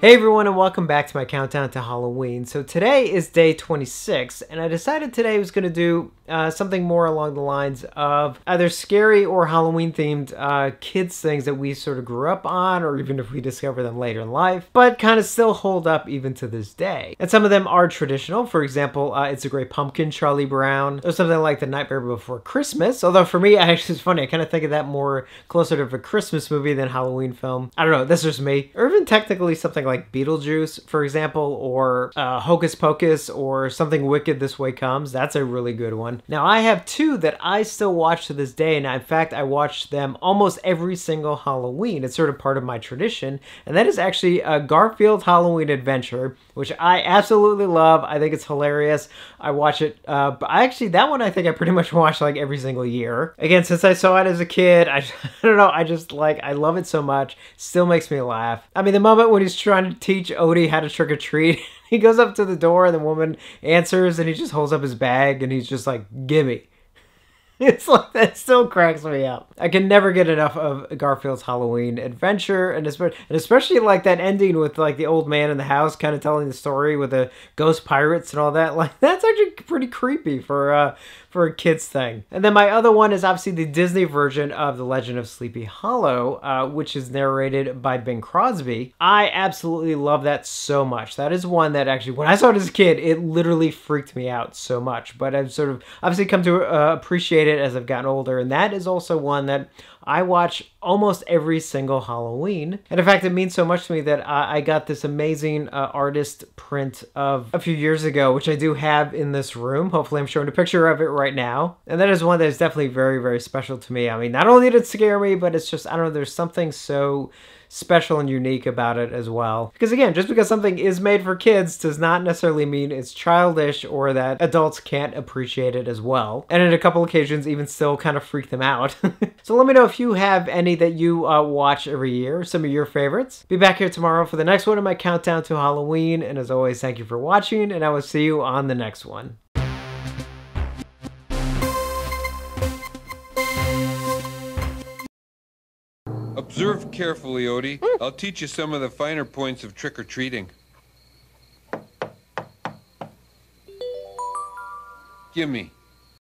Hey everyone and welcome back to my countdown to Halloween. So today is day 26 and I decided today was going to do uh, something more along the lines of either scary or Halloween themed uh, kids things that we sort of grew up on, or even if we discover them later in life, but kind of still hold up even to this day. And some of them are traditional. For example, uh, It's a Great Pumpkin, Charlie Brown, or something like The Nightmare Before Christmas. Although for me, actually, it's funny. I kind of think of that more closer to a Christmas movie than Halloween film. I don't know. This is me. Or even technically something like Beetlejuice, for example, or uh, Hocus Pocus, or something Wicked This Way Comes. That's a really good one. Now I have two that I still watch to this day and in fact I watch them almost every single Halloween. It's sort of part of my tradition and that is actually a Garfield Halloween Adventure which I absolutely love. I think it's hilarious. I watch it uh, but I actually that one I think I pretty much watch like every single year. Again since I saw it as a kid I, I don't know I just like I love it so much. Still makes me laugh. I mean the moment when he's trying to teach Odie how to trick or treat He goes up to the door and the woman answers and he just holds up his bag and he's just like, gimme. it's like that still cracks me up. I can never get enough of Garfield's Halloween adventure, and especially, and especially like that ending with like the old man in the house kind of telling the story with the ghost pirates and all that. Like that's actually pretty creepy for uh, for a kids thing. And then my other one is obviously the Disney version of The Legend of Sleepy Hollow, uh, which is narrated by Bing Crosby. I absolutely love that so much. That is one that actually, when I saw it as a kid, it literally freaked me out so much. But I've sort of obviously come to uh, appreciate it as I've gotten older, and that is also one that I watch almost every single Halloween. And in fact, it means so much to me that I, I got this amazing uh, artist print of a few years ago, which I do have in this room. Hopefully, I'm showing a picture of it right now. And that is one that is definitely very, very special to me. I mean, not only did it scare me, but it's just, I don't know, there's something so special and unique about it as well. Because again, just because something is made for kids does not necessarily mean it's childish or that adults can't appreciate it as well. And in a couple occasions, even still kind of freak them out. so let me know if you have any that you uh, watch every year, some of your favorites. Be back here tomorrow for the next one of my countdown to Halloween. And as always, thank you for watching, and I will see you on the next one. Observe carefully, Odie. I'll teach you some of the finer points of trick-or-treating. Gimme.